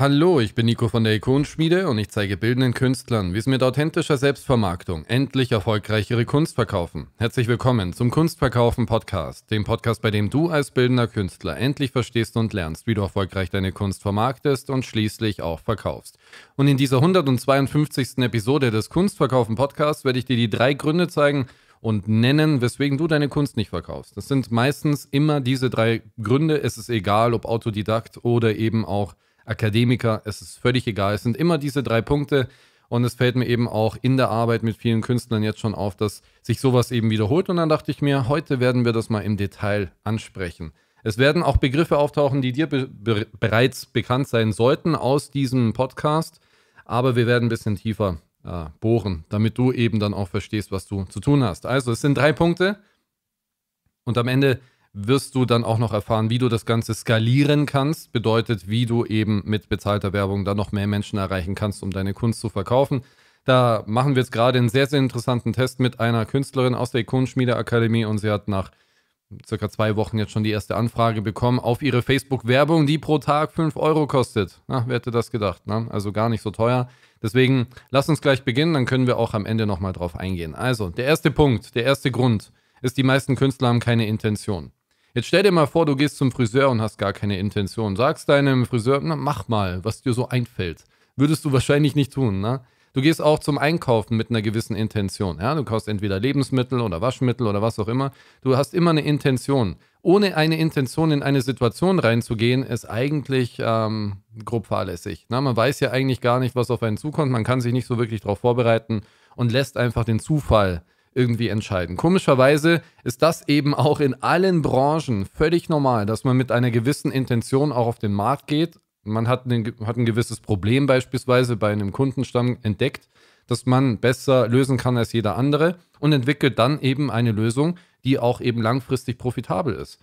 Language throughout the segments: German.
Hallo, ich bin Nico von der Ikonenschmiede und ich zeige bildenden Künstlern, wie sie mit authentischer Selbstvermarktung endlich erfolgreich ihre Kunst verkaufen. Herzlich willkommen zum Kunstverkaufen Podcast, dem Podcast, bei dem du als bildender Künstler endlich verstehst und lernst, wie du erfolgreich deine Kunst vermarktest und schließlich auch verkaufst. Und in dieser 152. Episode des Kunstverkaufen Podcasts werde ich dir die drei Gründe zeigen, und nennen, weswegen du deine Kunst nicht verkaufst. Das sind meistens immer diese drei Gründe. Es ist egal, ob Autodidakt oder eben auch Akademiker, es ist völlig egal. Es sind immer diese drei Punkte. Und es fällt mir eben auch in der Arbeit mit vielen Künstlern jetzt schon auf, dass sich sowas eben wiederholt. Und dann dachte ich mir, heute werden wir das mal im Detail ansprechen. Es werden auch Begriffe auftauchen, die dir be be bereits bekannt sein sollten aus diesem Podcast. Aber wir werden ein bisschen tiefer äh, bohren, damit du eben dann auch verstehst, was du zu tun hast. Also es sind drei Punkte. Und am Ende wirst du dann auch noch erfahren, wie du das Ganze skalieren kannst. Bedeutet, wie du eben mit bezahlter Werbung dann noch mehr Menschen erreichen kannst, um deine Kunst zu verkaufen. Da machen wir jetzt gerade einen sehr, sehr interessanten Test mit einer Künstlerin aus der Ikonenschmiedeakademie und sie hat nach circa zwei Wochen jetzt schon die erste Anfrage bekommen auf ihre Facebook-Werbung, die pro Tag 5 Euro kostet. Na, wer hätte das gedacht? Ne? Also gar nicht so teuer. Deswegen lass uns gleich beginnen, dann können wir auch am Ende nochmal drauf eingehen. Also, der erste Punkt, der erste Grund ist, die meisten Künstler haben keine Intention. Jetzt stell dir mal vor, du gehst zum Friseur und hast gar keine Intention. Sagst deinem Friseur, na, mach mal, was dir so einfällt. Würdest du wahrscheinlich nicht tun, ne? Du gehst auch zum Einkaufen mit einer gewissen Intention. Ja? Du kaufst entweder Lebensmittel oder Waschmittel oder was auch immer. Du hast immer eine Intention. Ohne eine Intention in eine Situation reinzugehen, ist eigentlich ähm, grob fahrlässig. Na, ne? man weiß ja eigentlich gar nicht, was auf einen zukommt. Man kann sich nicht so wirklich darauf vorbereiten und lässt einfach den Zufall irgendwie entscheiden. Komischerweise ist das eben auch in allen Branchen völlig normal, dass man mit einer gewissen Intention auch auf den Markt geht. Man hat, einen, hat ein gewisses Problem beispielsweise bei einem Kundenstamm entdeckt, das man besser lösen kann als jeder andere und entwickelt dann eben eine Lösung, die auch eben langfristig profitabel ist.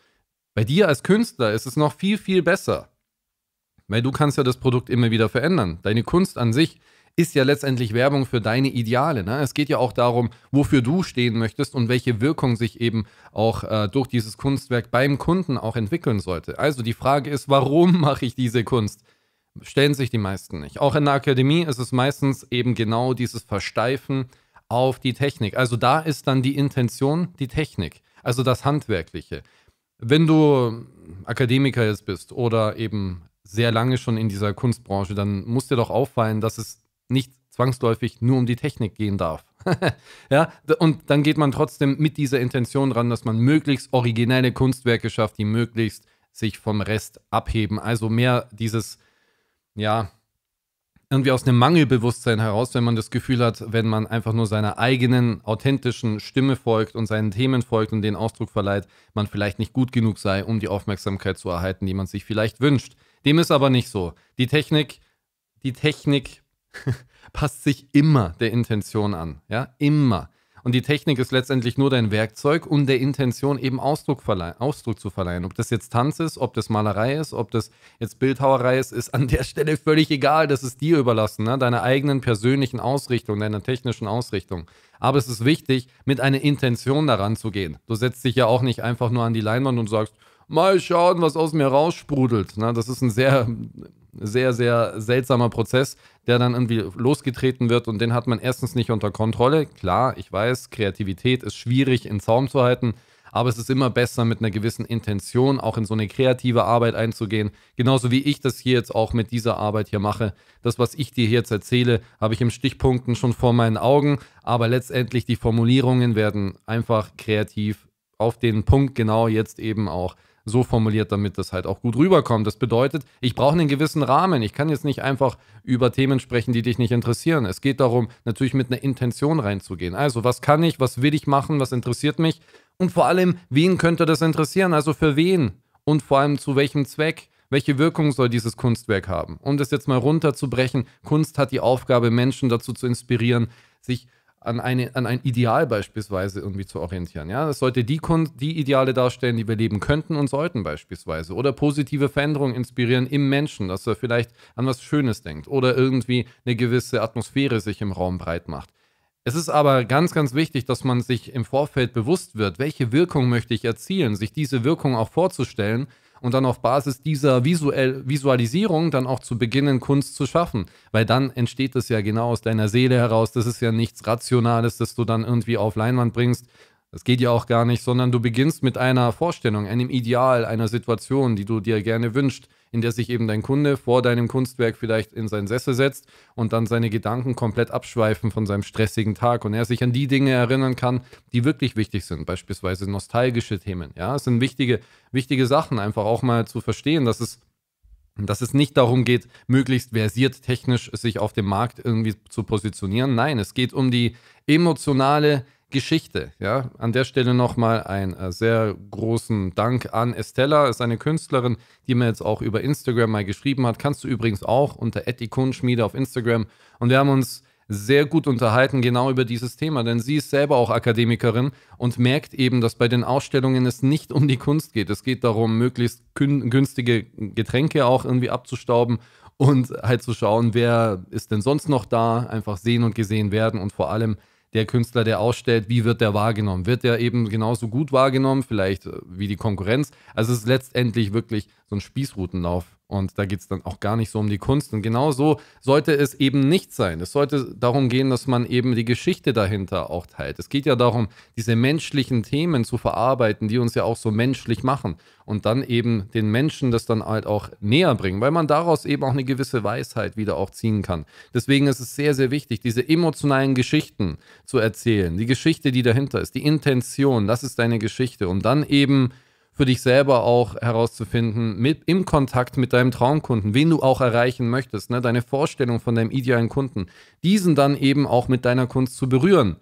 Bei dir als Künstler ist es noch viel, viel besser, weil du kannst ja das Produkt immer wieder verändern. Deine Kunst an sich ist ja letztendlich Werbung für deine Ideale. Ne? Es geht ja auch darum, wofür du stehen möchtest und welche Wirkung sich eben auch äh, durch dieses Kunstwerk beim Kunden auch entwickeln sollte. Also die Frage ist, warum mache ich diese Kunst? Stellen sich die meisten nicht. Auch in der Akademie ist es meistens eben genau dieses Versteifen auf die Technik. Also da ist dann die Intention die Technik, also das Handwerkliche. Wenn du Akademiker jetzt bist oder eben sehr lange schon in dieser Kunstbranche, dann muss dir doch auffallen, dass es nicht zwangsläufig nur um die Technik gehen darf. ja, und dann geht man trotzdem mit dieser Intention ran, dass man möglichst originelle Kunstwerke schafft, die möglichst sich vom Rest abheben. Also mehr dieses, ja, irgendwie aus einem Mangelbewusstsein heraus, wenn man das Gefühl hat, wenn man einfach nur seiner eigenen authentischen Stimme folgt und seinen Themen folgt und den Ausdruck verleiht, man vielleicht nicht gut genug sei, um die Aufmerksamkeit zu erhalten, die man sich vielleicht wünscht. Dem ist aber nicht so. Die Technik, die Technik passt sich immer der Intention an. Ja, immer. Und die Technik ist letztendlich nur dein Werkzeug, um der Intention eben Ausdruck, Ausdruck zu verleihen. Ob das jetzt Tanz ist, ob das Malerei ist, ob das jetzt Bildhauerei ist, ist an der Stelle völlig egal. Das ist dir überlassen, ne? deiner eigenen persönlichen Ausrichtung, deiner technischen Ausrichtung. Aber es ist wichtig, mit einer Intention daran zu gehen. Du setzt dich ja auch nicht einfach nur an die Leinwand und sagst, mal schauen, was aus mir raussprudelt. Ne? Das ist ein sehr sehr, sehr seltsamer Prozess, der dann irgendwie losgetreten wird und den hat man erstens nicht unter Kontrolle. Klar, ich weiß, Kreativität ist schwierig in Zaum zu halten, aber es ist immer besser, mit einer gewissen Intention auch in so eine kreative Arbeit einzugehen. Genauso wie ich das hier jetzt auch mit dieser Arbeit hier mache. Das, was ich dir jetzt erzähle, habe ich im Stichpunkten schon vor meinen Augen, aber letztendlich die Formulierungen werden einfach kreativ auf den Punkt genau jetzt eben auch so formuliert, damit das halt auch gut rüberkommt. Das bedeutet, ich brauche einen gewissen Rahmen. Ich kann jetzt nicht einfach über Themen sprechen, die dich nicht interessieren. Es geht darum, natürlich mit einer Intention reinzugehen. Also, was kann ich, was will ich machen, was interessiert mich? Und vor allem, wen könnte das interessieren? Also für wen? Und vor allem zu welchem Zweck? Welche Wirkung soll dieses Kunstwerk haben? Um das jetzt mal runterzubrechen, Kunst hat die Aufgabe, Menschen dazu zu inspirieren, sich an, eine, an ein Ideal beispielsweise irgendwie zu orientieren. Ja? Das sollte die, die Ideale darstellen, die wir leben könnten und sollten beispielsweise. Oder positive Veränderungen inspirieren im Menschen, dass er vielleicht an was Schönes denkt oder irgendwie eine gewisse Atmosphäre sich im Raum breit macht. Es ist aber ganz, ganz wichtig, dass man sich im Vorfeld bewusst wird, welche Wirkung möchte ich erzielen, sich diese Wirkung auch vorzustellen und dann auf Basis dieser visuell Visualisierung dann auch zu beginnen, Kunst zu schaffen. Weil dann entsteht es ja genau aus deiner Seele heraus. Das ist ja nichts Rationales, das du dann irgendwie auf Leinwand bringst, das geht ja auch gar nicht, sondern du beginnst mit einer Vorstellung, einem Ideal, einer Situation, die du dir gerne wünschst, in der sich eben dein Kunde vor deinem Kunstwerk vielleicht in seinen Sessel setzt und dann seine Gedanken komplett abschweifen von seinem stressigen Tag und er sich an die Dinge erinnern kann, die wirklich wichtig sind, beispielsweise nostalgische Themen. Ja, es sind wichtige, wichtige Sachen, einfach auch mal zu verstehen, dass es dass es nicht darum geht, möglichst versiert technisch sich auf dem Markt irgendwie zu positionieren. Nein, es geht um die emotionale Geschichte. Ja? An der Stelle nochmal einen äh, sehr großen Dank an Estella, ist eine Künstlerin, die mir jetzt auch über Instagram mal geschrieben hat. Kannst du übrigens auch unter Kundenschmiede auf Instagram. Und wir haben uns sehr gut unterhalten, genau über dieses Thema, denn sie ist selber auch Akademikerin und merkt eben, dass bei den Ausstellungen es nicht um die Kunst geht. Es geht darum, möglichst günstige Getränke auch irgendwie abzustauben und halt zu schauen, wer ist denn sonst noch da, einfach sehen und gesehen werden und vor allem der Künstler, der ausstellt, wie wird der wahrgenommen? Wird der eben genauso gut wahrgenommen, vielleicht äh, wie die Konkurrenz? Also es ist letztendlich wirklich so ein Spießrutenlauf und da geht es dann auch gar nicht so um die Kunst. Und genau so sollte es eben nicht sein. Es sollte darum gehen, dass man eben die Geschichte dahinter auch teilt. Es geht ja darum, diese menschlichen Themen zu verarbeiten, die uns ja auch so menschlich machen. Und dann eben den Menschen das dann halt auch näher bringen, weil man daraus eben auch eine gewisse Weisheit wieder auch ziehen kann. Deswegen ist es sehr, sehr wichtig, diese emotionalen Geschichten zu erzählen. Die Geschichte, die dahinter ist, die Intention, das ist deine Geschichte. Und dann eben für dich selber auch herauszufinden, mit, im Kontakt mit deinem Traumkunden, wen du auch erreichen möchtest, ne, deine Vorstellung von deinem idealen Kunden, diesen dann eben auch mit deiner Kunst zu berühren.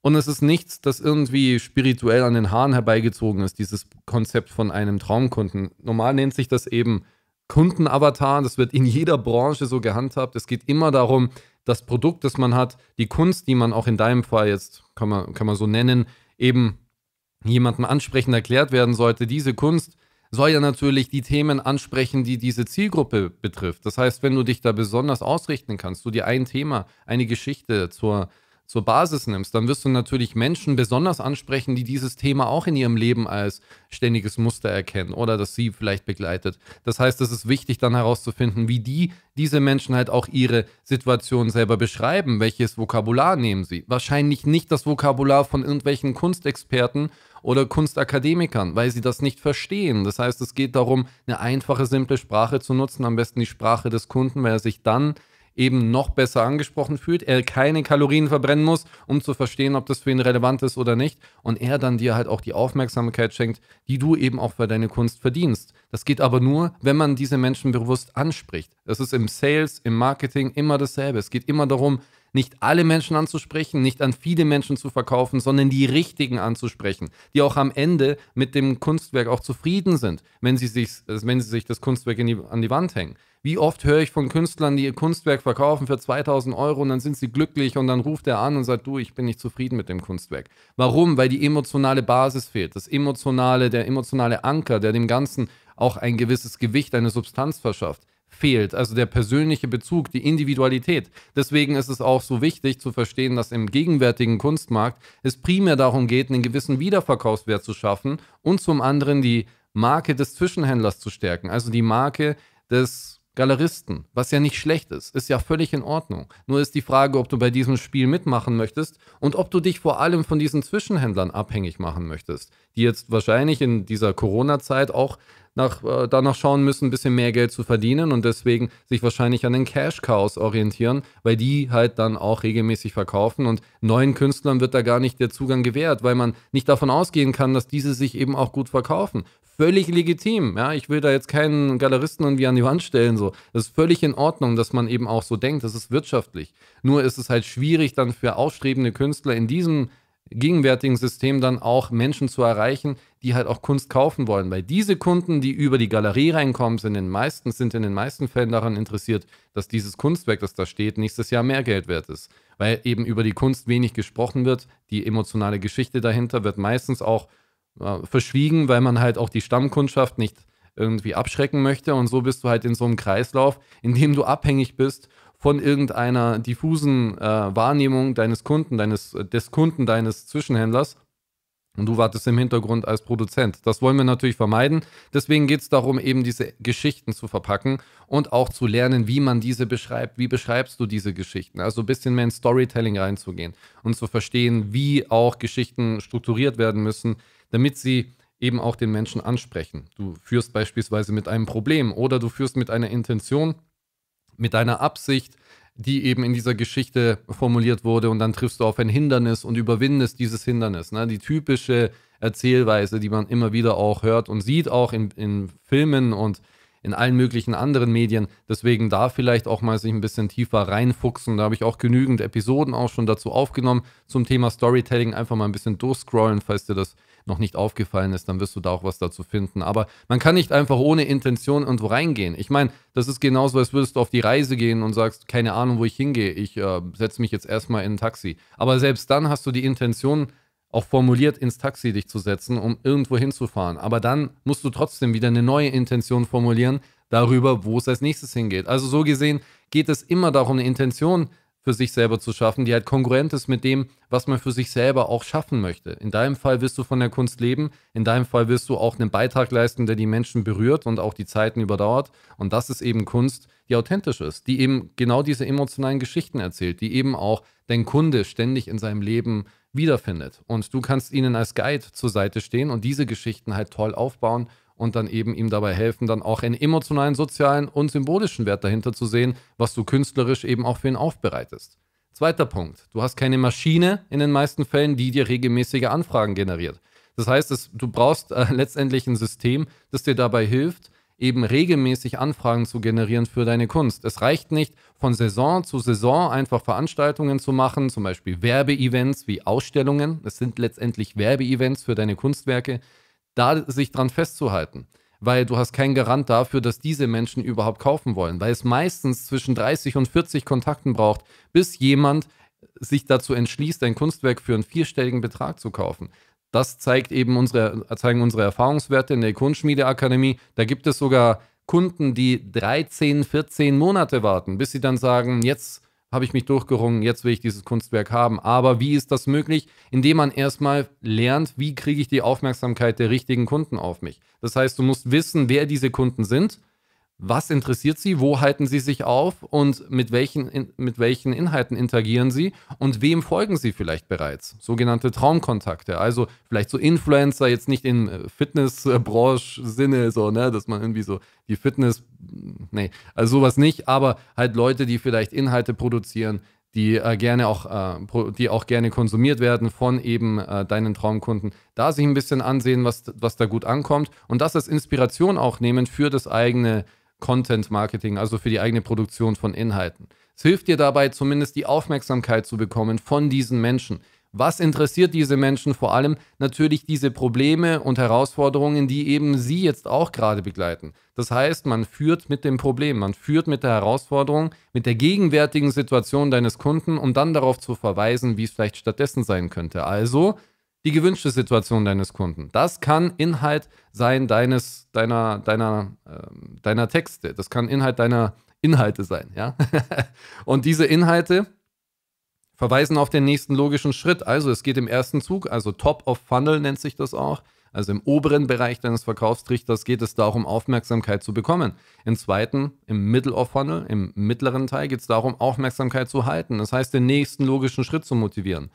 Und es ist nichts, das irgendwie spirituell an den Haaren herbeigezogen ist, dieses Konzept von einem Traumkunden. Normal nennt sich das eben Kundenavatar, das wird in jeder Branche so gehandhabt. Es geht immer darum, das Produkt, das man hat, die Kunst, die man auch in deinem Fall jetzt, kann man, kann man so nennen, eben jemandem ansprechend erklärt werden sollte, diese Kunst soll ja natürlich die Themen ansprechen, die diese Zielgruppe betrifft. Das heißt, wenn du dich da besonders ausrichten kannst, du dir ein Thema, eine Geschichte zur, zur Basis nimmst, dann wirst du natürlich Menschen besonders ansprechen, die dieses Thema auch in ihrem Leben als ständiges Muster erkennen oder das sie vielleicht begleitet. Das heißt, es ist wichtig dann herauszufinden, wie die diese Menschen halt auch ihre Situation selber beschreiben, welches Vokabular nehmen sie. Wahrscheinlich nicht das Vokabular von irgendwelchen Kunstexperten oder Kunstakademikern, weil sie das nicht verstehen. Das heißt, es geht darum, eine einfache, simple Sprache zu nutzen, am besten die Sprache des Kunden, weil er sich dann eben noch besser angesprochen fühlt, er keine Kalorien verbrennen muss, um zu verstehen, ob das für ihn relevant ist oder nicht und er dann dir halt auch die Aufmerksamkeit schenkt, die du eben auch für deine Kunst verdienst. Das geht aber nur, wenn man diese Menschen bewusst anspricht. Das ist im Sales, im Marketing immer dasselbe. Es geht immer darum, nicht alle Menschen anzusprechen, nicht an viele Menschen zu verkaufen, sondern die richtigen anzusprechen, die auch am Ende mit dem Kunstwerk auch zufrieden sind, wenn sie sich, wenn sie sich das Kunstwerk die, an die Wand hängen. Wie oft höre ich von Künstlern, die ihr Kunstwerk verkaufen für 2000 Euro und dann sind sie glücklich und dann ruft er an und sagt, du, ich bin nicht zufrieden mit dem Kunstwerk. Warum? Weil die emotionale Basis fehlt, das emotionale, der emotionale Anker, der dem Ganzen auch ein gewisses Gewicht, eine Substanz verschafft fehlt, also der persönliche Bezug, die Individualität. Deswegen ist es auch so wichtig zu verstehen, dass im gegenwärtigen Kunstmarkt es primär darum geht, einen gewissen Wiederverkaufswert zu schaffen und zum anderen die Marke des Zwischenhändlers zu stärken, also die Marke des Galeristen, was ja nicht schlecht ist, ist ja völlig in Ordnung. Nur ist die Frage, ob du bei diesem Spiel mitmachen möchtest und ob du dich vor allem von diesen Zwischenhändlern abhängig machen möchtest, die jetzt wahrscheinlich in dieser Corona-Zeit auch nach, äh, danach schauen müssen, ein bisschen mehr Geld zu verdienen und deswegen sich wahrscheinlich an den cash chaos orientieren, weil die halt dann auch regelmäßig verkaufen und neuen Künstlern wird da gar nicht der Zugang gewährt, weil man nicht davon ausgehen kann, dass diese sich eben auch gut verkaufen. Völlig legitim, ja, ich will da jetzt keinen Galeristen irgendwie an die Wand stellen, so. Das ist völlig in Ordnung, dass man eben auch so denkt, das ist wirtschaftlich. Nur ist es halt schwierig dann für aufstrebende Künstler in diesem gegenwärtigen System dann auch Menschen zu erreichen, die halt auch Kunst kaufen wollen. Weil diese Kunden, die über die Galerie reinkommen, sind in, meistens, sind in den meisten Fällen daran interessiert, dass dieses Kunstwerk, das da steht, nächstes Jahr mehr Geld wert ist. Weil eben über die Kunst wenig gesprochen wird. Die emotionale Geschichte dahinter wird meistens auch äh, verschwiegen, weil man halt auch die Stammkundschaft nicht irgendwie abschrecken möchte. Und so bist du halt in so einem Kreislauf, in dem du abhängig bist von irgendeiner diffusen äh, Wahrnehmung deines Kunden, deines, äh, des Kunden, deines Zwischenhändlers. Und du wartest im Hintergrund als Produzent. Das wollen wir natürlich vermeiden. Deswegen geht es darum, eben diese Geschichten zu verpacken und auch zu lernen, wie man diese beschreibt. Wie beschreibst du diese Geschichten? Also ein bisschen mehr in Storytelling reinzugehen und zu verstehen, wie auch Geschichten strukturiert werden müssen, damit sie eben auch den Menschen ansprechen. Du führst beispielsweise mit einem Problem oder du führst mit einer Intention mit deiner Absicht, die eben in dieser Geschichte formuliert wurde und dann triffst du auf ein Hindernis und überwindest dieses Hindernis. Ne? Die typische Erzählweise, die man immer wieder auch hört und sieht, auch in, in Filmen und in allen möglichen anderen Medien. Deswegen da vielleicht auch mal sich ein bisschen tiefer reinfuchsen. Da habe ich auch genügend Episoden auch schon dazu aufgenommen zum Thema Storytelling. Einfach mal ein bisschen durchscrollen, falls dir das noch nicht aufgefallen ist, dann wirst du da auch was dazu finden. Aber man kann nicht einfach ohne Intention irgendwo reingehen. Ich meine, das ist genauso, als würdest du auf die Reise gehen und sagst, keine Ahnung, wo ich hingehe, ich äh, setze mich jetzt erstmal in ein Taxi. Aber selbst dann hast du die Intention auch formuliert, ins Taxi dich zu setzen, um irgendwo hinzufahren. Aber dann musst du trotzdem wieder eine neue Intention formulieren darüber, wo es als nächstes hingeht. Also so gesehen geht es immer darum, eine Intention zu für sich selber zu schaffen, die halt kongruent ist mit dem, was man für sich selber auch schaffen möchte. In deinem Fall wirst du von der Kunst leben, in deinem Fall wirst du auch einen Beitrag leisten, der die Menschen berührt und auch die Zeiten überdauert. Und das ist eben Kunst, die authentisch ist, die eben genau diese emotionalen Geschichten erzählt, die eben auch dein Kunde ständig in seinem Leben wiederfindet. Und du kannst ihnen als Guide zur Seite stehen und diese Geschichten halt toll aufbauen und dann eben ihm dabei helfen, dann auch einen emotionalen, sozialen und symbolischen Wert dahinter zu sehen, was du künstlerisch eben auch für ihn aufbereitest. Zweiter Punkt, du hast keine Maschine in den meisten Fällen, die dir regelmäßige Anfragen generiert. Das heißt, es, du brauchst äh, letztendlich ein System, das dir dabei hilft, eben regelmäßig Anfragen zu generieren für deine Kunst. Es reicht nicht, von Saison zu Saison einfach Veranstaltungen zu machen, zum Beispiel Werbeevents wie Ausstellungen. Es sind letztendlich Werbeevents für deine Kunstwerke da sich dran festzuhalten. Weil du hast keinen Garant dafür, dass diese Menschen überhaupt kaufen wollen, weil es meistens zwischen 30 und 40 Kontakten braucht, bis jemand sich dazu entschließt, ein Kunstwerk für einen vierstelligen Betrag zu kaufen. Das zeigt eben unsere, zeigen unsere Erfahrungswerte in der Kunstschmiedeakademie. Da gibt es sogar Kunden, die 13, 14 Monate warten, bis sie dann sagen, jetzt habe ich mich durchgerungen, jetzt will ich dieses Kunstwerk haben. Aber wie ist das möglich? Indem man erstmal lernt, wie kriege ich die Aufmerksamkeit der richtigen Kunden auf mich. Das heißt, du musst wissen, wer diese Kunden sind was interessiert sie, wo halten sie sich auf und mit welchen, mit welchen Inhalten interagieren sie und wem folgen sie vielleicht bereits. Sogenannte Traumkontakte, also vielleicht so Influencer, jetzt nicht in äh, Fitnessbranche-Sinne, so, ne, dass man irgendwie so die Fitness, nee, also sowas nicht, aber halt Leute, die vielleicht Inhalte produzieren, die äh, gerne auch, äh, die auch gerne konsumiert werden von eben äh, deinen Traumkunden. Da sich ein bisschen ansehen, was, was da gut ankommt und das als Inspiration auch nehmen für das eigene Content Marketing, also für die eigene Produktion von Inhalten. Es hilft dir dabei, zumindest die Aufmerksamkeit zu bekommen von diesen Menschen. Was interessiert diese Menschen vor allem? Natürlich diese Probleme und Herausforderungen, die eben sie jetzt auch gerade begleiten. Das heißt, man führt mit dem Problem, man führt mit der Herausforderung, mit der gegenwärtigen Situation deines Kunden, um dann darauf zu verweisen, wie es vielleicht stattdessen sein könnte. Also die gewünschte Situation deines Kunden. Das kann Inhalt sein deines, deiner, deiner, äh, deiner Texte. Das kann Inhalt deiner Inhalte sein, ja. und diese Inhalte verweisen auf den nächsten logischen Schritt. Also es geht im ersten Zug, also Top of Funnel nennt sich das auch. Also im oberen Bereich deines Verkaufstrichters geht es darum, Aufmerksamkeit zu bekommen. Im zweiten, im Middle of Funnel, im mittleren Teil geht es darum, Aufmerksamkeit zu halten. Das heißt, den nächsten logischen Schritt zu motivieren.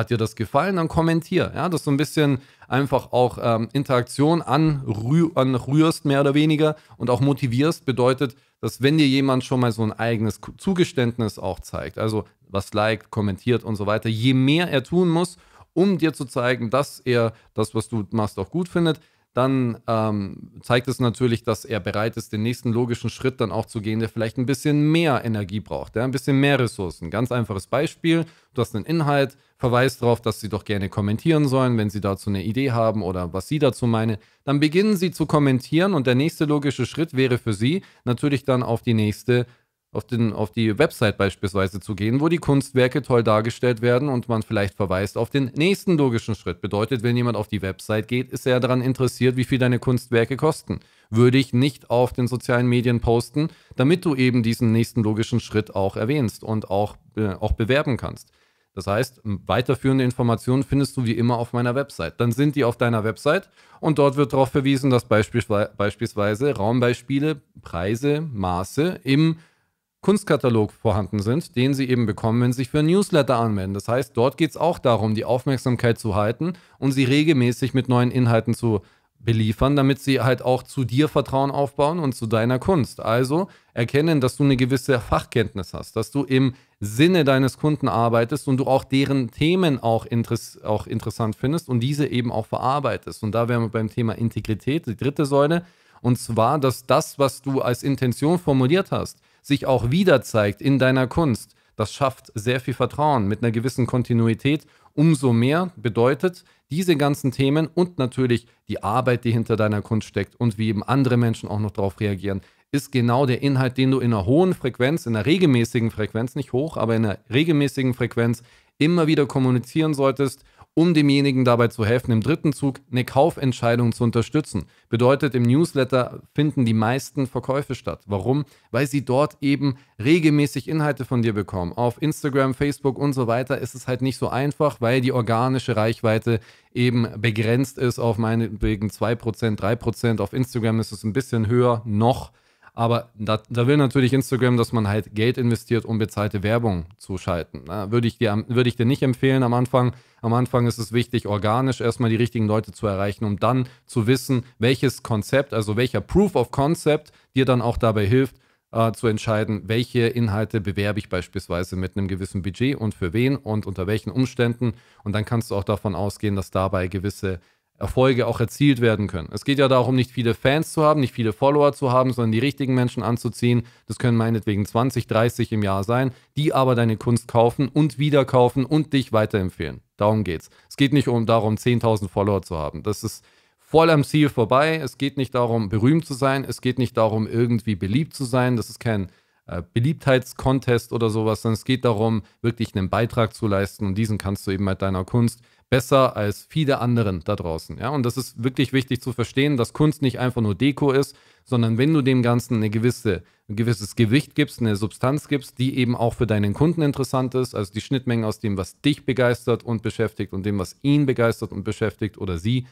Hat dir das gefallen? Dann kommentier. Ja, dass du ein bisschen einfach auch ähm, Interaktion anrü anrührst, mehr oder weniger, und auch motivierst, bedeutet, dass wenn dir jemand schon mal so ein eigenes Zugeständnis auch zeigt, also was liked, kommentiert und so weiter, je mehr er tun muss, um dir zu zeigen, dass er das, was du machst, auch gut findet, dann ähm, zeigt es natürlich, dass er bereit ist, den nächsten logischen Schritt dann auch zu gehen, der vielleicht ein bisschen mehr Energie braucht, ja? ein bisschen mehr Ressourcen. Ganz einfaches Beispiel, du hast einen Inhalt, verweist darauf, dass sie doch gerne kommentieren sollen, wenn sie dazu eine Idee haben oder was sie dazu meinen. Dann beginnen sie zu kommentieren und der nächste logische Schritt wäre für sie natürlich dann auf die nächste auf, den, auf die Website beispielsweise zu gehen, wo die Kunstwerke toll dargestellt werden und man vielleicht verweist auf den nächsten logischen Schritt. Bedeutet, wenn jemand auf die Website geht, ist er daran interessiert, wie viel deine Kunstwerke kosten. Würde ich nicht auf den sozialen Medien posten, damit du eben diesen nächsten logischen Schritt auch erwähnst und auch, äh, auch bewerben kannst. Das heißt, weiterführende Informationen findest du wie immer auf meiner Website. Dann sind die auf deiner Website und dort wird darauf verwiesen, dass beispielsweise Raumbeispiele, Preise, Maße im Kunstkatalog vorhanden sind, den sie eben bekommen, wenn sie sich für ein Newsletter anmelden. Das heißt, dort geht es auch darum, die Aufmerksamkeit zu halten und sie regelmäßig mit neuen Inhalten zu beliefern, damit sie halt auch zu dir Vertrauen aufbauen und zu deiner Kunst. Also erkennen, dass du eine gewisse Fachkenntnis hast, dass du im Sinne deines Kunden arbeitest und du auch deren Themen auch, interess auch interessant findest und diese eben auch verarbeitest. Und da wären wir beim Thema Integrität, die dritte Säule. Und zwar, dass das, was du als Intention formuliert hast, sich auch wieder zeigt in deiner Kunst, das schafft sehr viel Vertrauen mit einer gewissen Kontinuität. Umso mehr bedeutet diese ganzen Themen und natürlich die Arbeit, die hinter deiner Kunst steckt und wie eben andere Menschen auch noch darauf reagieren, ist genau der Inhalt, den du in einer hohen Frequenz, in einer regelmäßigen Frequenz, nicht hoch, aber in einer regelmäßigen Frequenz immer wieder kommunizieren solltest um demjenigen dabei zu helfen, im dritten Zug eine Kaufentscheidung zu unterstützen. Bedeutet, im Newsletter finden die meisten Verkäufe statt. Warum? Weil sie dort eben regelmäßig Inhalte von dir bekommen. Auf Instagram, Facebook und so weiter ist es halt nicht so einfach, weil die organische Reichweite eben begrenzt ist auf meinetwegen 2%, 3%. Auf Instagram ist es ein bisschen höher noch. Aber da, da, will natürlich Instagram, dass man halt Geld investiert, um bezahlte Werbung zu schalten. würde, ich dir, würde ich dir nicht empfehlen am Anfang, am Anfang ist es wichtig, organisch erstmal die richtigen Leute zu erreichen, um dann zu wissen, welches Konzept, also welcher Proof of Concept dir dann auch dabei hilft, äh, zu entscheiden, welche Inhalte bewerbe ich beispielsweise mit einem gewissen Budget und für wen und unter welchen Umständen. Und dann kannst du auch davon ausgehen, dass dabei gewisse Erfolge auch erzielt werden können. Es geht ja darum, nicht viele Fans zu haben, nicht viele Follower zu haben, sondern die richtigen Menschen anzuziehen. Das können meinetwegen 20, 30 im Jahr sein, die aber deine Kunst kaufen und wieder kaufen und dich weiterempfehlen. Darum geht's. Es geht nicht um darum, 10.000 Follower zu haben. Das ist voll am Ziel vorbei. Es geht nicht darum, berühmt zu sein. Es geht nicht darum, irgendwie beliebt zu sein. Das ist kein äh, Beliebtheitscontest oder sowas, sondern es geht darum, wirklich einen Beitrag zu leisten und diesen kannst du eben mit deiner Kunst besser als viele anderen da draußen. Ja? Und das ist wirklich wichtig zu verstehen, dass Kunst nicht einfach nur Deko ist, sondern wenn du dem Ganzen eine gewisse, ein gewisses Gewicht gibst, eine Substanz gibst, die eben auch für deinen Kunden interessant ist, also die Schnittmengen aus dem, was dich begeistert und beschäftigt und dem, was ihn begeistert und beschäftigt oder sie,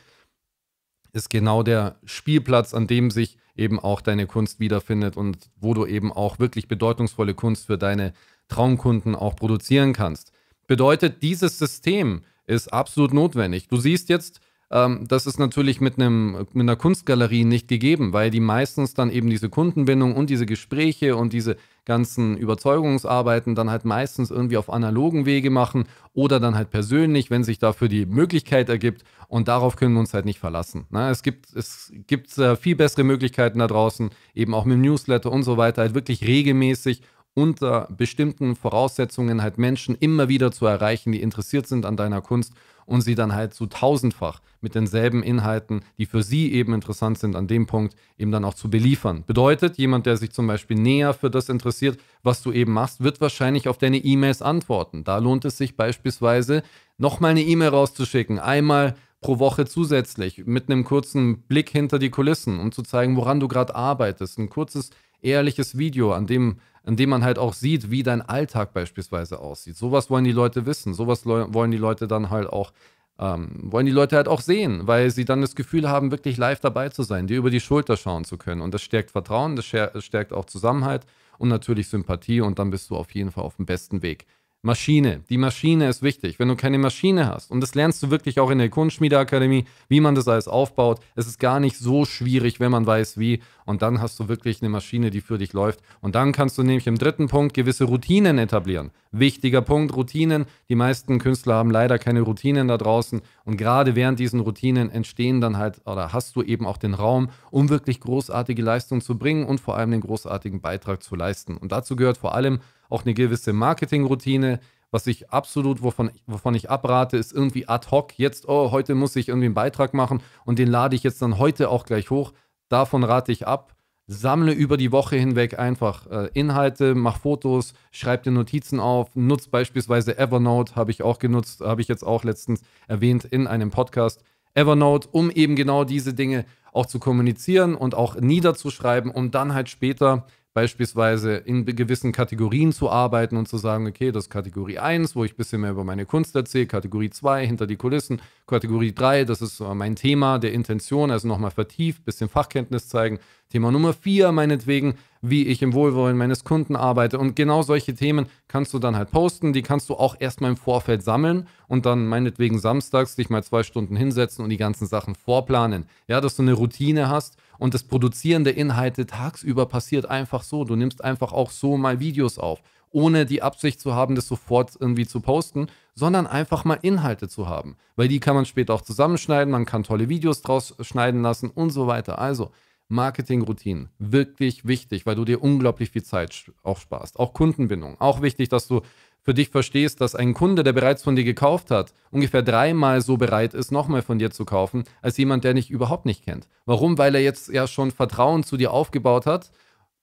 ist genau der Spielplatz, an dem sich eben auch deine Kunst wiederfindet und wo du eben auch wirklich bedeutungsvolle Kunst für deine Traumkunden auch produzieren kannst. Bedeutet dieses System, ist absolut notwendig. Du siehst jetzt, ähm, das ist natürlich mit, einem, mit einer Kunstgalerie nicht gegeben, weil die meistens dann eben diese Kundenbindung und diese Gespräche und diese ganzen Überzeugungsarbeiten dann halt meistens irgendwie auf analogen Wege machen oder dann halt persönlich, wenn sich dafür die Möglichkeit ergibt. Und darauf können wir uns halt nicht verlassen. Na, ne? es gibt, es gibt äh, viel bessere Möglichkeiten da draußen, eben auch mit dem Newsletter und so weiter, halt wirklich regelmäßig unter bestimmten Voraussetzungen halt Menschen immer wieder zu erreichen, die interessiert sind an deiner Kunst und sie dann halt zu so tausendfach mit denselben Inhalten, die für sie eben interessant sind, an dem Punkt eben dann auch zu beliefern. Bedeutet, jemand, der sich zum Beispiel näher für das interessiert, was du eben machst, wird wahrscheinlich auf deine E-Mails antworten. Da lohnt es sich beispielsweise, nochmal eine E-Mail rauszuschicken. Einmal pro Woche zusätzlich mit einem kurzen Blick hinter die Kulissen, um zu zeigen, woran du gerade arbeitest. Ein kurzes, ehrliches Video, an dem, an dem man halt auch sieht, wie dein Alltag beispielsweise aussieht. Sowas wollen die Leute wissen, sowas wollen die Leute dann halt auch ähm, wollen die Leute halt auch sehen, weil sie dann das Gefühl haben, wirklich live dabei zu sein, dir über die Schulter schauen zu können. Und das stärkt Vertrauen, das stärkt auch Zusammenhalt und natürlich Sympathie und dann bist du auf jeden Fall auf dem besten Weg. Maschine. Die Maschine ist wichtig. Wenn du keine Maschine hast, und das lernst du wirklich auch in der Kunstschmiedeakademie, wie man das alles aufbaut. Es ist gar nicht so schwierig, wenn man weiß, wie. Und dann hast du wirklich eine Maschine, die für dich läuft. Und dann kannst du nämlich im dritten Punkt gewisse Routinen etablieren. Wichtiger Punkt, Routinen. Die meisten Künstler haben leider keine Routinen da draußen. Und gerade während diesen Routinen entstehen dann halt, oder hast du eben auch den Raum, um wirklich großartige Leistung zu bringen und vor allem den großartigen Beitrag zu leisten. Und dazu gehört vor allem auch eine gewisse Marketingroutine. Was ich absolut, wovon, wovon ich abrate, ist irgendwie ad hoc jetzt, oh, heute muss ich irgendwie einen Beitrag machen und den lade ich jetzt dann heute auch gleich hoch. Davon rate ich ab. Sammle über die Woche hinweg einfach äh, Inhalte, mach Fotos, schreib dir Notizen auf, nutz beispielsweise Evernote, habe ich auch genutzt, habe ich jetzt auch letztens erwähnt in einem Podcast. Evernote, um eben genau diese Dinge auch zu kommunizieren und auch niederzuschreiben, um dann halt später beispielsweise in gewissen Kategorien zu arbeiten und zu sagen, okay, das ist Kategorie 1, wo ich ein bisschen mehr über meine Kunst erzähle, Kategorie 2, hinter die Kulissen, Kategorie 3, das ist äh, mein Thema der Intention, also nochmal vertieft, bisschen Fachkenntnis zeigen, Thema Nummer 4 meinetwegen, wie ich im Wohlwollen meines Kunden arbeite und genau solche Themen kannst du dann halt posten, die kannst du auch erstmal im Vorfeld sammeln und dann meinetwegen samstags dich mal zwei Stunden hinsetzen und die ganzen Sachen vorplanen, ja, dass du eine Routine hast, und das Produzieren der Inhalte tagsüber passiert einfach so. Du nimmst einfach auch so mal Videos auf, ohne die Absicht zu haben, das sofort irgendwie zu posten, sondern einfach mal Inhalte zu haben, weil die kann man später auch zusammenschneiden, man kann tolle Videos draus schneiden lassen und so weiter. Also Marketingroutinen, wirklich wichtig, weil du dir unglaublich viel Zeit auch sparst. Auch Kundenbindung, auch wichtig, dass du für dich verstehst, dass ein Kunde, der bereits von dir gekauft hat, ungefähr dreimal so bereit ist, nochmal von dir zu kaufen, als jemand, der dich überhaupt nicht kennt. Warum? Weil er jetzt ja schon Vertrauen zu dir aufgebaut hat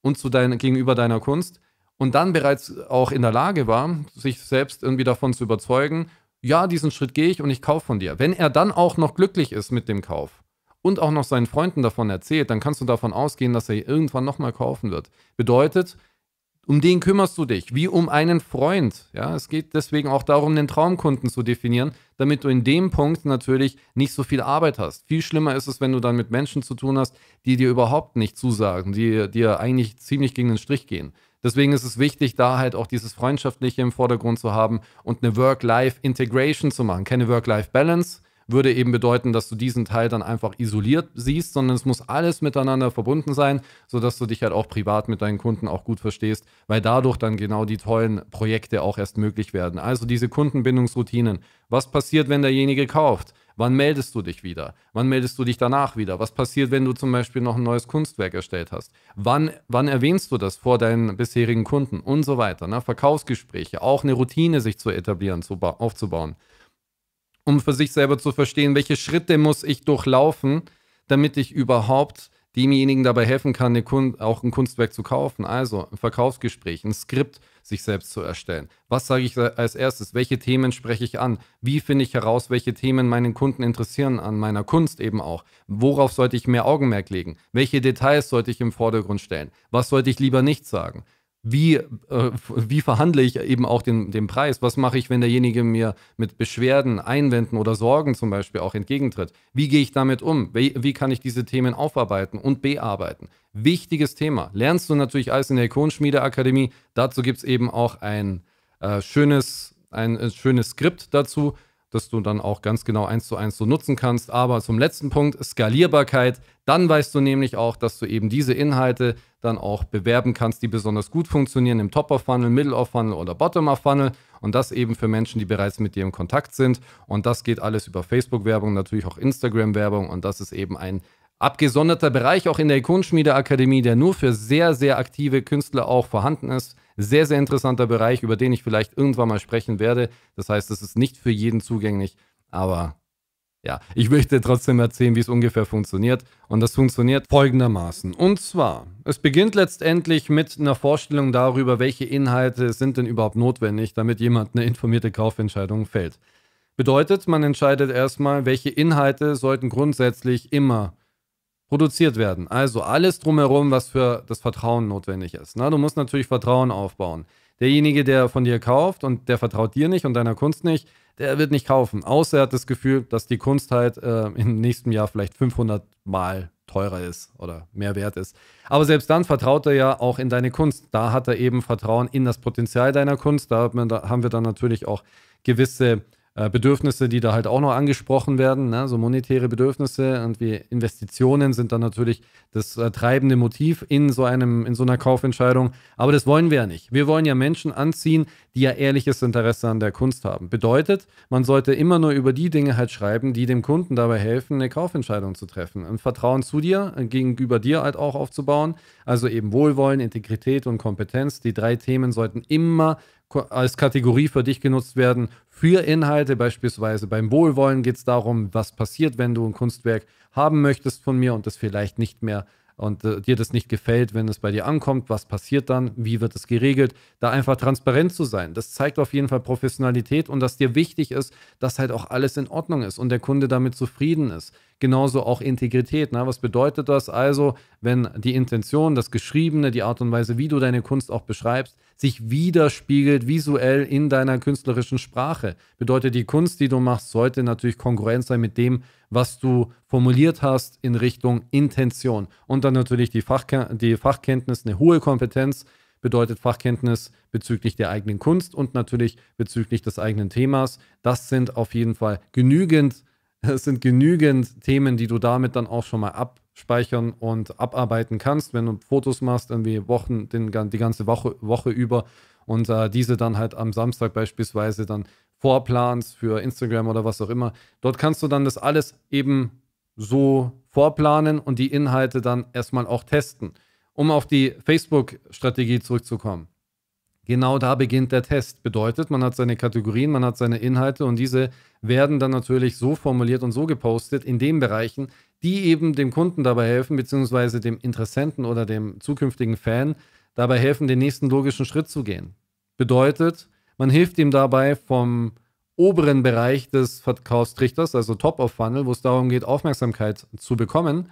und zu dein, gegenüber deiner Kunst und dann bereits auch in der Lage war, sich selbst irgendwie davon zu überzeugen, ja, diesen Schritt gehe ich und ich kaufe von dir. Wenn er dann auch noch glücklich ist mit dem Kauf, und auch noch seinen Freunden davon erzählt, dann kannst du davon ausgehen, dass er irgendwann nochmal kaufen wird. Bedeutet, um den kümmerst du dich, wie um einen Freund. Ja, es geht deswegen auch darum, den Traumkunden zu definieren, damit du in dem Punkt natürlich nicht so viel Arbeit hast. Viel schlimmer ist es, wenn du dann mit Menschen zu tun hast, die dir überhaupt nicht zusagen, die dir eigentlich ziemlich gegen den Strich gehen. Deswegen ist es wichtig, da halt auch dieses Freundschaftliche im Vordergrund zu haben und eine Work-Life-Integration zu machen. Keine Work-Life-Balance, würde eben bedeuten, dass du diesen Teil dann einfach isoliert siehst, sondern es muss alles miteinander verbunden sein, sodass du dich halt auch privat mit deinen Kunden auch gut verstehst, weil dadurch dann genau die tollen Projekte auch erst möglich werden. Also diese Kundenbindungsroutinen. Was passiert, wenn derjenige kauft? Wann meldest du dich wieder? Wann meldest du dich danach wieder? Was passiert, wenn du zum Beispiel noch ein neues Kunstwerk erstellt hast? Wann, wann erwähnst du das vor deinen bisherigen Kunden und so weiter? Ne? Verkaufsgespräche, auch eine Routine sich zu etablieren, zu aufzubauen um für sich selber zu verstehen, welche Schritte muss ich durchlaufen, damit ich überhaupt demjenigen dabei helfen kann, auch ein Kunstwerk zu kaufen. Also ein Verkaufsgespräch, ein Skript sich selbst zu erstellen. Was sage ich als erstes? Welche Themen spreche ich an? Wie finde ich heraus, welche Themen meinen Kunden interessieren, an meiner Kunst eben auch? Worauf sollte ich mehr Augenmerk legen? Welche Details sollte ich im Vordergrund stellen? Was sollte ich lieber nicht sagen? wie, äh, wie verhandle ich eben auch den, den Preis? Was mache ich, wenn derjenige mir mit Beschwerden, Einwänden oder Sorgen zum Beispiel auch entgegentritt? Wie gehe ich damit um? Wie, wie kann ich diese Themen aufarbeiten und bearbeiten? Wichtiges Thema. Lernst du natürlich alles in der Ikonenschmiedeakademie. Dazu gibt es eben auch ein äh, schönes, ein, ein äh, schönes Skript dazu, das du dann auch ganz genau eins zu eins so nutzen kannst. Aber zum letzten Punkt, Skalierbarkeit. Dann weißt du nämlich auch, dass du eben diese Inhalte dann auch bewerben kannst, die besonders gut funktionieren im Top-of-Funnel, Middle-of-Funnel oder Bottom-of-Funnel. Und das eben für Menschen, die bereits mit dir in Kontakt sind. Und das geht alles über Facebook-Werbung, natürlich auch Instagram-Werbung. Und das ist eben ein abgesonderter Bereich auch in der Ikonenschmiede-Akademie, der nur für sehr, sehr aktive Künstler auch vorhanden ist. Sehr, sehr interessanter Bereich, über den ich vielleicht irgendwann mal sprechen werde. Das heißt, es ist nicht für jeden zugänglich, aber ja, ich möchte trotzdem erzählen, wie es ungefähr funktioniert. Und das funktioniert folgendermaßen. Und zwar, es beginnt letztendlich mit einer Vorstellung darüber, welche Inhalte sind denn überhaupt notwendig, damit jemand eine informierte Kaufentscheidung fällt. Bedeutet, man entscheidet erstmal, welche Inhalte sollten grundsätzlich immer produziert werden. Also alles drumherum, was für das Vertrauen notwendig ist. Na, ne? du musst natürlich Vertrauen aufbauen. Derjenige, der von dir kauft und der vertraut dir nicht und deiner Kunst nicht, der wird nicht kaufen. Außer er hat das Gefühl, dass die Kunst halt äh, im nächsten Jahr vielleicht 500 Mal teurer ist oder mehr wert ist. Aber selbst dann vertraut er ja auch in deine Kunst. Da hat er eben Vertrauen in das Potenzial deiner Kunst. Da, da haben wir dann natürlich auch gewisse äh, Bedürfnisse, die da halt auch noch angesprochen werden, ne? so monetäre Bedürfnisse und wie Investitionen sind dann natürlich das äh, treibende Motiv in so einem, in so einer Kaufentscheidung. Aber das wollen wir ja nicht. Wir wollen ja Menschen anziehen, die ja ehrliches Interesse an der Kunst haben. Bedeutet, man sollte immer nur über die Dinge halt schreiben, die dem Kunden dabei helfen, eine Kaufentscheidung zu treffen. Ein Vertrauen zu dir, äh, gegenüber dir halt auch aufzubauen. Also eben Wohlwollen, Integrität und Kompetenz. Die drei Themen sollten immer als Kategorie für dich genutzt werden für Inhalte. Beispielsweise beim Wohlwollen geht es darum, was passiert, wenn du ein Kunstwerk haben möchtest von mir und das vielleicht nicht mehr und äh, dir das nicht gefällt, wenn es bei dir ankommt, was passiert dann, wie wird es geregelt, da einfach transparent zu sein. Das zeigt auf jeden Fall Professionalität und dass dir wichtig ist, dass halt auch alles in Ordnung ist und der Kunde damit zufrieden ist genauso auch Integrität. Ne? Was bedeutet das also, wenn die Intention, das Geschriebene, die Art und Weise, wie du deine Kunst auch beschreibst, sich widerspiegelt visuell in deiner künstlerischen Sprache? Bedeutet die Kunst, die du machst, sollte natürlich kongruent sein mit dem, was du formuliert hast in Richtung Intention. Und dann natürlich die, Fachken die Fachkenntnis, eine hohe Kompetenz bedeutet Fachkenntnis bezüglich der eigenen Kunst und natürlich bezüglich des eigenen Themas. Das sind auf jeden Fall genügend es sind genügend Themen, die du damit dann auch schon mal abspeichern und abarbeiten kannst, wenn du Fotos machst, irgendwie Wochen, den, die ganze Woche, Woche über und äh, diese dann halt am Samstag beispielsweise dann vorplanst für Instagram oder was auch immer. Dort kannst du dann das alles eben so vorplanen und die Inhalte dann erstmal auch testen. Um auf die Facebook-Strategie zurückzukommen. Genau da beginnt der Test. Bedeutet, man hat seine Kategorien, man hat seine Inhalte und diese werden dann natürlich so formuliert und so gepostet in den Bereichen, die eben dem Kunden dabei helfen, beziehungsweise dem Interessenten oder dem zukünftigen Fan dabei helfen, den nächsten logischen Schritt zu gehen. Bedeutet, man hilft ihm dabei vom oberen Bereich des Verkaufstrichters, also Top of Funnel, wo es darum geht, Aufmerksamkeit zu bekommen,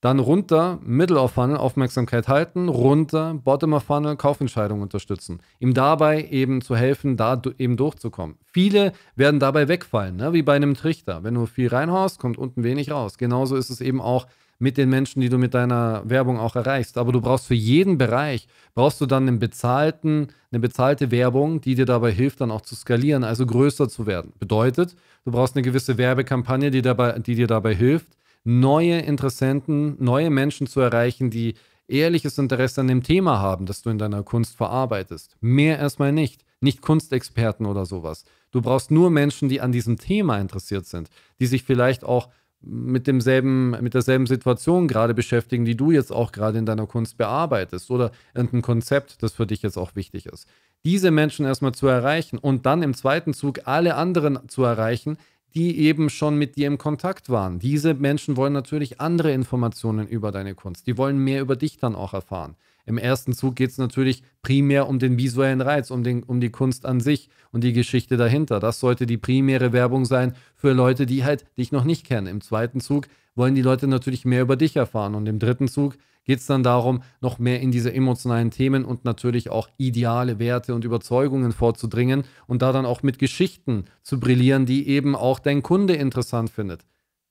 dann runter, Middle of Funnel, Aufmerksamkeit halten, runter, Bottom of Funnel, Kaufentscheidung unterstützen. Ihm dabei eben zu helfen, da eben durchzukommen. Viele werden dabei wegfallen, ne? wie bei einem Trichter. Wenn du viel reinhaust, kommt unten wenig raus. Genauso ist es eben auch mit den Menschen, die du mit deiner Werbung auch erreichst. Aber du brauchst für jeden Bereich, brauchst du dann einen bezahlten, eine bezahlte Werbung, die dir dabei hilft, dann auch zu skalieren, also größer zu werden. Bedeutet, du brauchst eine gewisse Werbekampagne, die, dabei, die dir dabei hilft, neue Interessenten, neue Menschen zu erreichen, die ehrliches Interesse an dem Thema haben, das du in deiner Kunst verarbeitest. Mehr erstmal nicht. Nicht Kunstexperten oder sowas. Du brauchst nur Menschen, die an diesem Thema interessiert sind, die sich vielleicht auch mit demselben, mit derselben Situation gerade beschäftigen, die du jetzt auch gerade in deiner Kunst bearbeitest oder irgendein Konzept, das für dich jetzt auch wichtig ist. Diese Menschen erstmal zu erreichen und dann im zweiten Zug alle anderen zu erreichen, die eben schon mit dir im Kontakt waren. Diese Menschen wollen natürlich andere Informationen über deine Kunst. Die wollen mehr über dich dann auch erfahren. Im ersten Zug geht es natürlich primär um den visuellen Reiz, um, den, um die Kunst an sich und die Geschichte dahinter. Das sollte die primäre Werbung sein für Leute, die halt dich noch nicht kennen. Im zweiten Zug wollen die Leute natürlich mehr über dich erfahren und im dritten Zug geht es dann darum, noch mehr in diese emotionalen Themen und natürlich auch ideale Werte und Überzeugungen vorzudringen und da dann auch mit Geschichten zu brillieren, die eben auch dein Kunde interessant findet.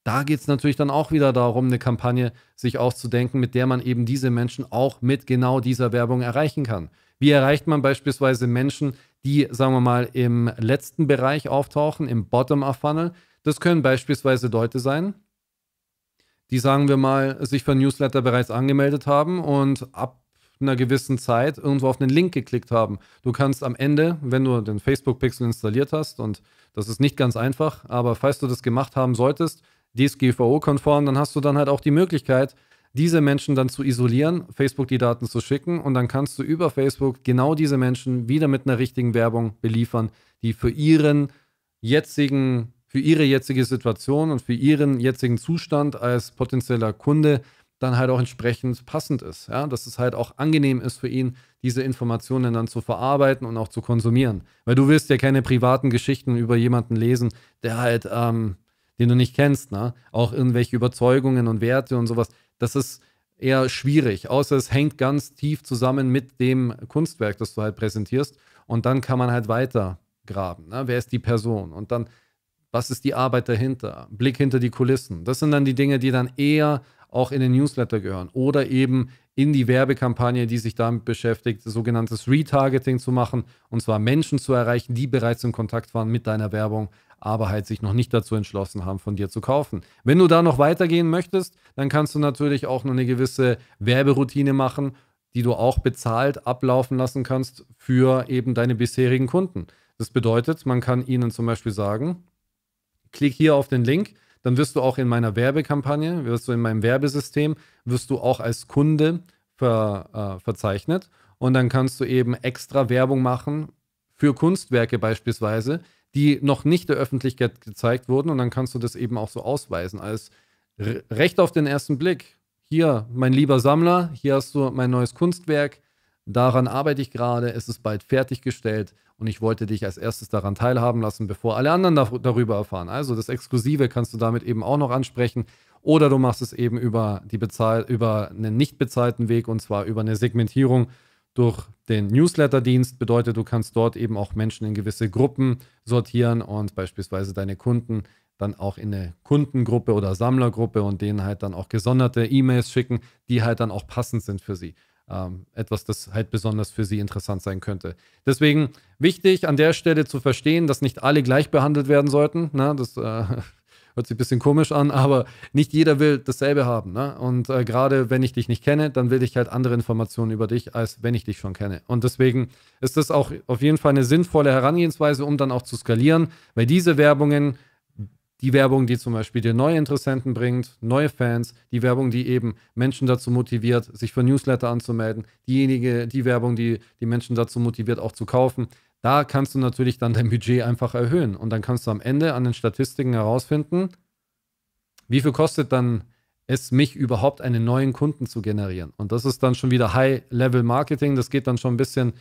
Da geht es natürlich dann auch wieder darum, eine Kampagne sich auszudenken, mit der man eben diese Menschen auch mit genau dieser Werbung erreichen kann. Wie erreicht man beispielsweise Menschen, die, sagen wir mal, im letzten Bereich auftauchen, im Bottom-Up-Funnel? Das können beispielsweise Leute sein, die, sagen wir mal, sich für Newsletter bereits angemeldet haben und ab einer gewissen Zeit irgendwo auf einen Link geklickt haben. Du kannst am Ende, wenn du den Facebook-Pixel installiert hast, und das ist nicht ganz einfach, aber falls du das gemacht haben solltest, DSGVO-konform, dann hast du dann halt auch die Möglichkeit, diese Menschen dann zu isolieren, Facebook die Daten zu schicken und dann kannst du über Facebook genau diese Menschen wieder mit einer richtigen Werbung beliefern, die für ihren jetzigen für ihre jetzige Situation und für ihren jetzigen Zustand als potenzieller Kunde dann halt auch entsprechend passend ist. Ja? Dass es halt auch angenehm ist für ihn, diese Informationen dann zu verarbeiten und auch zu konsumieren. Weil du willst ja keine privaten Geschichten über jemanden lesen, der halt, ähm, den du nicht kennst, ne? Auch irgendwelche Überzeugungen und Werte und sowas. Das ist eher schwierig, außer es hängt ganz tief zusammen mit dem Kunstwerk, das du halt präsentierst. Und dann kann man halt weiter graben. Ne? Wer ist die Person? Und dann was ist die Arbeit dahinter? Blick hinter die Kulissen. Das sind dann die Dinge, die dann eher auch in den Newsletter gehören oder eben in die Werbekampagne, die sich damit beschäftigt, sogenanntes Retargeting zu machen und zwar Menschen zu erreichen, die bereits in Kontakt waren mit deiner Werbung, aber halt sich noch nicht dazu entschlossen haben, von dir zu kaufen. Wenn du da noch weitergehen möchtest, dann kannst du natürlich auch noch eine gewisse Werberoutine machen, die du auch bezahlt ablaufen lassen kannst für eben deine bisherigen Kunden. Das bedeutet, man kann ihnen zum Beispiel sagen, klick hier auf den Link, dann wirst du auch in meiner Werbekampagne, wirst du in meinem Werbesystem, wirst du auch als Kunde ver, äh, verzeichnet. Und dann kannst du eben extra Werbung machen für Kunstwerke beispielsweise, die noch nicht der Öffentlichkeit gezeigt wurden. Und dann kannst du das eben auch so ausweisen als Recht auf den ersten Blick. Hier, mein lieber Sammler, hier hast du mein neues Kunstwerk. Daran arbeite ich gerade. Es ist bald fertiggestellt und ich wollte dich als erstes daran teilhaben lassen, bevor alle anderen da, darüber erfahren. Also das Exklusive kannst du damit eben auch noch ansprechen oder du machst es eben über, die bezahl über einen nicht bezahlten Weg und zwar über eine Segmentierung durch den Newsletter-Dienst. Bedeutet, du kannst dort eben auch Menschen in gewisse Gruppen sortieren und beispielsweise deine Kunden dann auch in eine Kundengruppe oder Sammlergruppe und denen halt dann auch gesonderte E-Mails schicken, die halt dann auch passend sind für sie ähm, etwas, das halt besonders für sie interessant sein könnte. Deswegen wichtig an der Stelle zu verstehen, dass nicht alle gleich behandelt werden sollten. Ne? Das äh, hört sich ein bisschen komisch an, aber nicht jeder will dasselbe haben. Ne? Und äh, gerade wenn ich dich nicht kenne, dann will ich halt andere Informationen über dich, als wenn ich dich schon kenne. Und deswegen ist das auch auf jeden Fall eine sinnvolle Herangehensweise, um dann auch zu skalieren, weil diese Werbungen die Werbung, die zum Beispiel dir neue Interessenten bringt, neue Fans, die Werbung, die eben Menschen dazu motiviert, sich für Newsletter anzumelden, diejenige, die Werbung, die die Menschen dazu motiviert, auch zu kaufen. Da kannst du natürlich dann dein Budget einfach erhöhen und dann kannst du am Ende an den Statistiken herausfinden, wie viel kostet dann es mich überhaupt einen neuen Kunden zu generieren. Und das ist dann schon wieder High-Level-Marketing. Das geht dann schon ein bisschen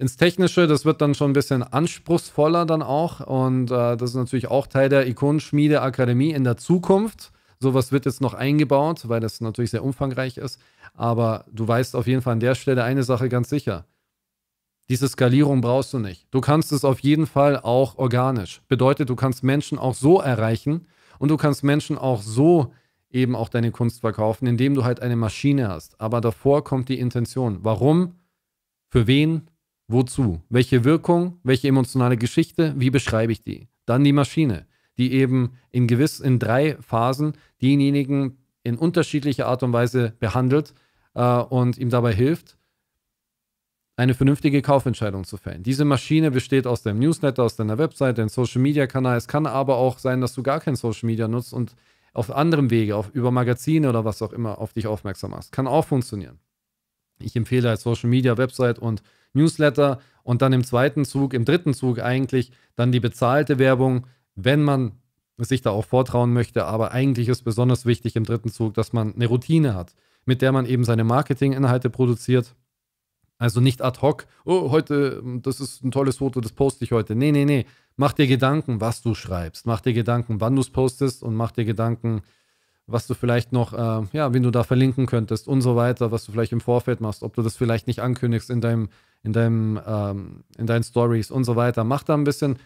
ins Technische. Das wird dann schon ein bisschen anspruchsvoller dann auch. Und äh, das ist natürlich auch Teil der Ikonenschmiede Akademie in der Zukunft. Sowas wird jetzt noch eingebaut, weil das natürlich sehr umfangreich ist. Aber du weißt auf jeden Fall an der Stelle eine Sache ganz sicher. Diese Skalierung brauchst du nicht. Du kannst es auf jeden Fall auch organisch. Bedeutet, du kannst Menschen auch so erreichen und du kannst Menschen auch so eben auch deine Kunst verkaufen, indem du halt eine Maschine hast. Aber davor kommt die Intention. Warum? Für wen? Wozu? Welche Wirkung? Welche emotionale Geschichte? Wie beschreibe ich die? Dann die Maschine, die eben in gewiss in drei Phasen denjenigen in unterschiedlicher Art und Weise behandelt äh, und ihm dabei hilft, eine vernünftige Kaufentscheidung zu fällen. Diese Maschine besteht aus deinem Newsletter, aus deiner Website, deinem Social Media Kanal. Es kann aber auch sein, dass du gar kein Social Media nutzt und auf anderem Wege, auf, über Magazine oder was auch immer, auf dich aufmerksam machst. Kann auch funktionieren. Ich empfehle als Social Media, Website und Newsletter und dann im zweiten Zug, im dritten Zug eigentlich dann die bezahlte Werbung, wenn man sich da auch vortrauen möchte. Aber eigentlich ist besonders wichtig im dritten Zug, dass man eine Routine hat, mit der man eben seine Marketinginhalte produziert. Also nicht ad hoc, oh, heute, das ist ein tolles Foto, das poste ich heute. Nee, nee, nee. Mach dir Gedanken, was du schreibst. Mach dir Gedanken, wann du es postest und mach dir Gedanken, was du vielleicht noch, äh, ja, wen du da verlinken könntest und so weiter, was du vielleicht im Vorfeld machst, ob du das vielleicht nicht ankündigst in deinem, in deinem, ähm, in deinen Stories und so weiter. Mach da ein bisschen,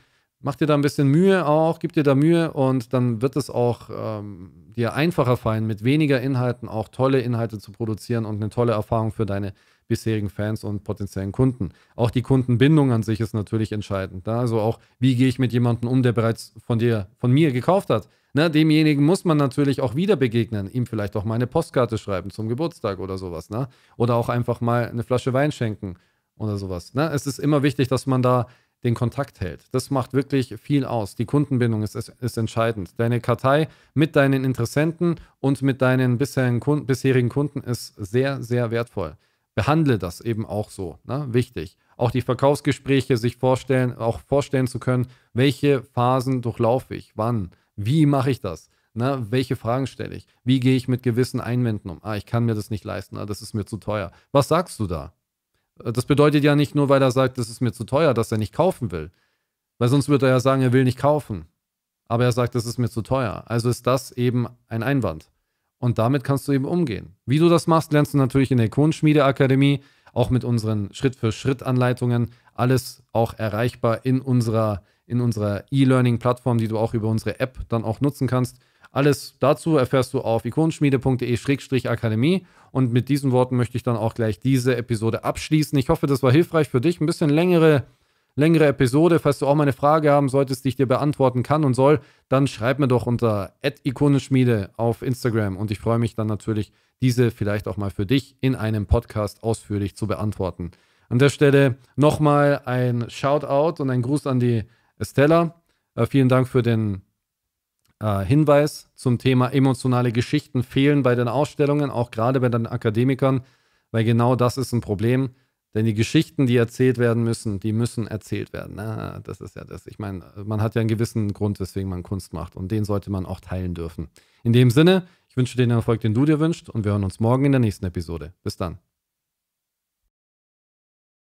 mach dir da ein bisschen Mühe auch, gib dir da Mühe und dann wird es auch ähm, dir einfacher fallen, mit weniger Inhalten auch tolle Inhalte zu produzieren und eine tolle Erfahrung für deine bisherigen Fans und potenziellen Kunden. Auch die Kundenbindung an sich ist natürlich entscheidend. Da? Ne? Also auch, wie gehe ich mit jemandem um, der bereits von dir, von mir gekauft hat? Na, ne, demjenigen muss man natürlich auch wieder begegnen, ihm vielleicht auch mal eine Postkarte schreiben zum Geburtstag oder sowas. Ne? Oder auch einfach mal eine Flasche Wein schenken oder sowas. Ne? Es ist immer wichtig, dass man da den Kontakt hält. Das macht wirklich viel aus. Die Kundenbindung ist, ist, ist entscheidend. Deine Kartei mit deinen Interessenten und mit deinen bisherigen Kunden, bisherigen Kunden ist sehr, sehr wertvoll. Behandle das eben auch so. Ne? Wichtig. Auch die Verkaufsgespräche sich vorstellen, auch vorstellen zu können, welche Phasen durchlaufe ich, wann wie mache ich das? Na, ne, welche Fragen stelle ich? Wie gehe ich mit gewissen Einwänden um? Ah, ich kann mir das nicht leisten, ah, das ist mir zu teuer. Was sagst du da? Äh, das bedeutet ja nicht nur, weil er sagt, das ist mir zu teuer, dass er nicht kaufen will. Weil sonst würde er ja sagen, er will nicht kaufen. Aber er sagt, das ist mir zu teuer. Also ist das eben ein Einwand. Und damit kannst du eben umgehen. Wie du das machst, lernst du natürlich in der Ikonenschmiedeakademie, auch mit unseren Schritt-für-Schritt-Anleitungen. Alles auch erreichbar in unserer in unserer E-Learning-Plattform, die du auch über unsere App dann auch nutzen kannst. Alles dazu erfährst du auf ikonenschmiede.de-akademie. Und mit diesen Worten möchte ich dann auch gleich diese Episode abschließen. Ich hoffe, das war hilfreich für dich. Ein bisschen längere, längere Episode. Falls du auch mal eine Frage haben solltest, die ich dir beantworten kann und soll, dann schreib mir doch unter ikonenschmiede auf Instagram. Und ich freue mich dann natürlich, diese vielleicht auch mal für dich in einem Podcast ausführlich zu beantworten. An der Stelle nochmal ein Shoutout und ein Gruß an die Estella, äh, vielen Dank für den äh, Hinweis zum Thema emotionale Geschichten fehlen bei den Ausstellungen, auch gerade bei den Akademikern, weil genau das ist ein Problem. Denn die Geschichten, die erzählt werden müssen, die müssen erzählt werden. Na, ah, das ist ja das. Ich meine, man hat ja einen gewissen Grund, weswegen man Kunst macht. Und den sollte man auch teilen dürfen. In dem Sinne, ich wünsche dir den Erfolg, den du dir wünschst. Und wir hören uns morgen in der nächsten Episode. Bis dann.